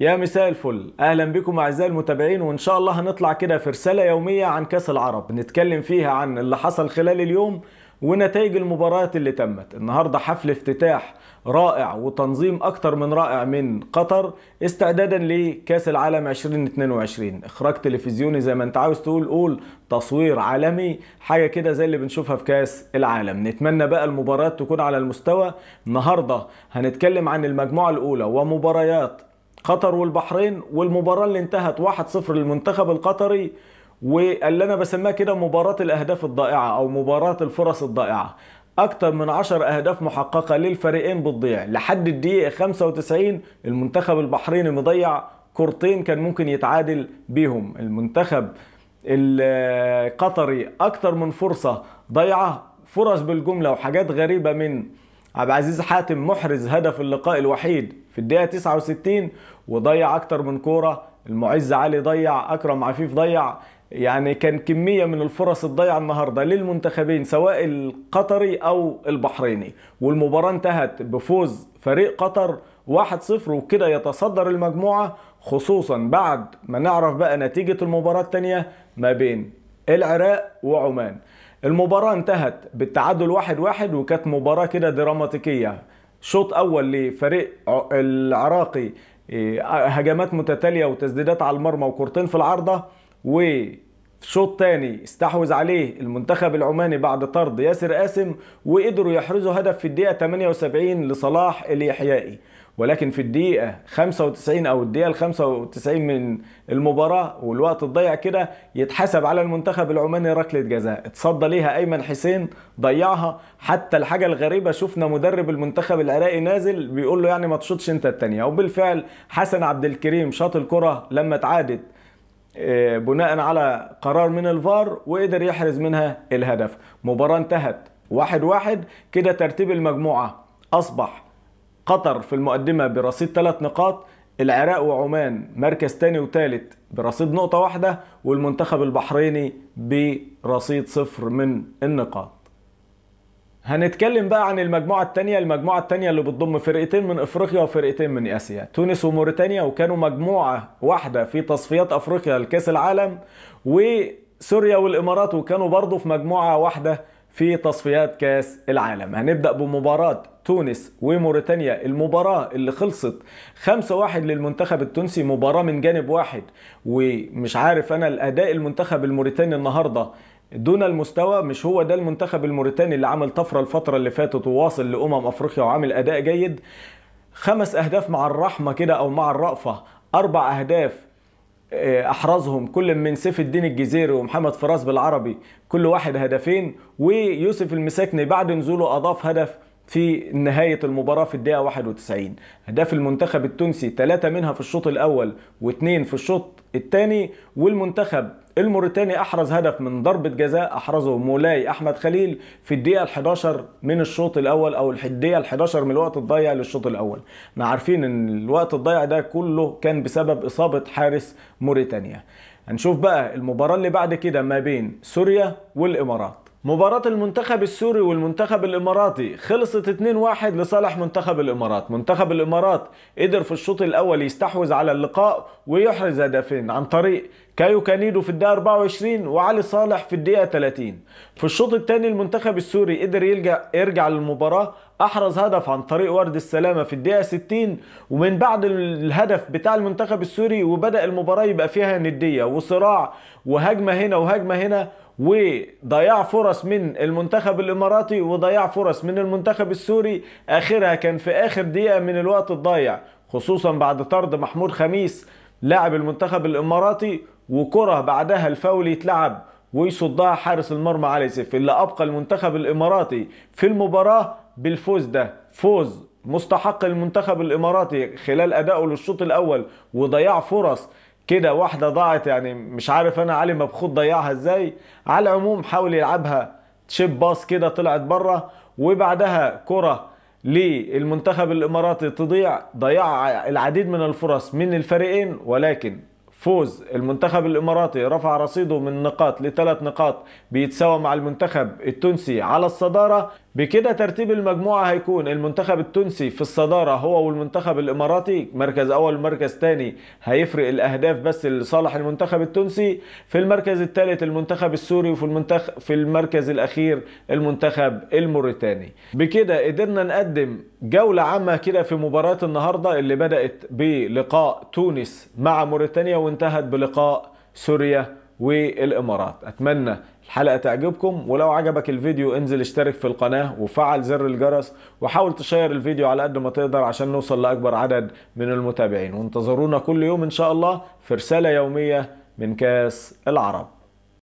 يا مساء الفل اهلا بكم اعزائي المتابعين وان شاء الله هنطلع كده في رساله يوميه عن كاس العرب نتكلم فيها عن اللي حصل خلال اليوم ونتائج المباريات اللي تمت النهارده حفل افتتاح رائع وتنظيم اكتر من رائع من قطر استعدادا لكاس العالم 2022 اخراج تلفزيوني زي ما انت عاوز تقول قول تصوير عالمي حاجه كده زي اللي بنشوفها في كاس العالم نتمنى بقى المباريات تكون على المستوى النهارده هنتكلم عن المجموعه الاولى ومباريات قطر والبحرين والمباراه اللي انتهت 1-0 للمنتخب القطري واللي انا بسميها كده مباراه الاهداف الضائعه او مباراه الفرص الضائعه أكثر من 10 أهداف محققة للفريقين بتضيع لحد الدقيقة 95 المنتخب البحريني مضيع كورتين كان ممكن يتعادل بيهم المنتخب القطري أكثر من فرصة ضيعة فرص بالجملة وحاجات غريبة من عبد العزيز حاتم محرز هدف اللقاء الوحيد في الدقيقة 69 وضيع أكتر من كورة المعز علي ضيع أكرم عفيف ضيع يعني كان كمية من الفرص الضيعة النهاردة للمنتخبين سواء القطري أو البحريني والمباراة انتهت بفوز فريق قطر 1-0 وكده يتصدر المجموعة خصوصا بعد ما نعرف بقى نتيجة المباراة الثانية ما بين العراق وعمان المباراة انتهت بالتعادل واحد واحد وكانت مباراة كده دراماتيكية شوط أول لفريق العراقي آه، هجمات متتالية وتسديدات على المرمى وكورتين في العارضة و شوط تاني استحوذ عليه المنتخب العماني بعد طرد ياسر قاسم وقدروا يحرزوا هدف في الدقيقة 78 لصلاح اليحيائي ولكن في الدقيقة 95 أو الدقيقة 95 من المباراة والوقت الضيع كده يتحسب على المنتخب العماني ركلة جزاء اتصدى ليها أيمن حسين ضيعها حتى الحاجة الغريبة شفنا مدرب المنتخب العراقي نازل بيقول له يعني ما تشوطش أنت التانية وبالفعل حسن عبد الكريم شاط الكرة لما اتعادت آه، بناء على قرار من الفار وقدر يحرز منها الهدف مباراة انتهت واحد واحد كده ترتيب المجموعة أصبح قطر في المقدمة برصيد ثلاث نقاط العراق وعمان مركز تاني وتالت برصيد نقطة واحدة والمنتخب البحريني برصيد صفر من النقاط هنتكلم بقى عن المجموعة التانية المجموعة التانية اللي بتضم فرقتين من افريقيا وفرقتين من اسيا تونس وموريتانيا وكانوا مجموعة واحدة في تصفيات افريقيا لكاس العالم وسوريا والامارات وكانوا برضو في مجموعة واحدة في تصفيات كاس العالم هنبدأ بمباراة تونس وموريتانيا المباراة اللي خلصت 5-1 للمنتخب التونسي مباراة من جانب واحد ومش عارف أنا الأداء المنتخب الموريتاني النهاردة دون المستوى مش هو ده المنتخب الموريتاني اللي عمل طفرة الفترة اللي فاتت وواصل لأمم أفريقيا وعامل أداء جيد خمس أهداف مع الرحمة كده أو مع الرأفة أربع أهداف آه، احرزهم كل من سيف الدين الجزيري ومحمد فراس بالعربي كل واحد هدفين ويوسف المساكني بعد نزوله اضاف هدف في نهاية المباراة في الدقيقة 91 أهداف المنتخب التونسي ثلاثة منها في الشوط الأول واثنين في الشوط الثاني والمنتخب الموريتاني أحرز هدف من ضربة جزاء أحرزه مولاي أحمد خليل في الدقيقة 11 من الشوط الأول أو الدقيقة 11 من الوقت الضايع للشوط الأول احنا عارفين أن الوقت الضايع ده كله كان بسبب إصابة حارس موريتانيا هنشوف بقى المباراة اللي بعد كده ما بين سوريا والإمارات مباراة المنتخب السوري والمنتخب الاماراتي خلصت 2-1 لصالح منتخب الامارات، منتخب الامارات قدر في الشوط الاول يستحوذ على اللقاء ويحرز هدفين عن طريق كايو كانيدو في الدقيقة 24 وعلي صالح في الدقيقة 30 في الشوط الثاني المنتخب السوري قدر يلجا يرجع للمباراة احرز هدف عن طريق ورد السلامه في الدقيقه 60 ومن بعد الهدف بتاع المنتخب السوري وبدا المباراه يبقى فيها نديه وصراع وهجمه هنا وهجمه هنا وضياع فرص من المنتخب الاماراتي وضياع فرص من المنتخب السوري اخرها كان في اخر دقيقه من الوقت الضايع خصوصا بعد طرد محمود خميس لاعب المنتخب الاماراتي وكره بعدها الفاول يتلعب ويصدها حارس المرمى علي سيف اللي ابقى المنتخب الاماراتي في المباراه بالفوز ده فوز مستحق المنتخب الاماراتي خلال ادائه للشوط الاول وضياع فرص كده واحده ضاعت يعني مش عارف انا علي مبخوت ضيعها ازاي على العموم حاول يلعبها تشيب باص كده طلعت بره وبعدها كره للمنتخب الاماراتي تضيع ضياع العديد من الفرص من الفريقين ولكن فوز المنتخب الاماراتي رفع رصيده من نقاط لثلاث نقاط بيتساوى مع المنتخب التونسي على الصداره بكده ترتيب المجموعة هيكون المنتخب التونسي في الصدارة هو والمنتخب الإماراتي مركز أول مركز تاني هيفرق الأهداف بس لصالح المنتخب التونسي في المركز الثالث المنتخب السوري وفي المنتخب في المركز الأخير المنتخب الموريتاني بكده قدرنا نقدم جولة عامة كده في مباراة النهاردة اللي بدأت بلقاء تونس مع موريتانيا وانتهت بلقاء سوريا والإمارات أتمنى الحلقة تعجبكم ولو عجبك الفيديو انزل اشترك في القناة وفعل زر الجرس وحاول تشير الفيديو على قد ما تقدر عشان نوصل لأكبر عدد من المتابعين وانتظرونا كل يوم ان شاء الله في رسالة يومية من كاس العرب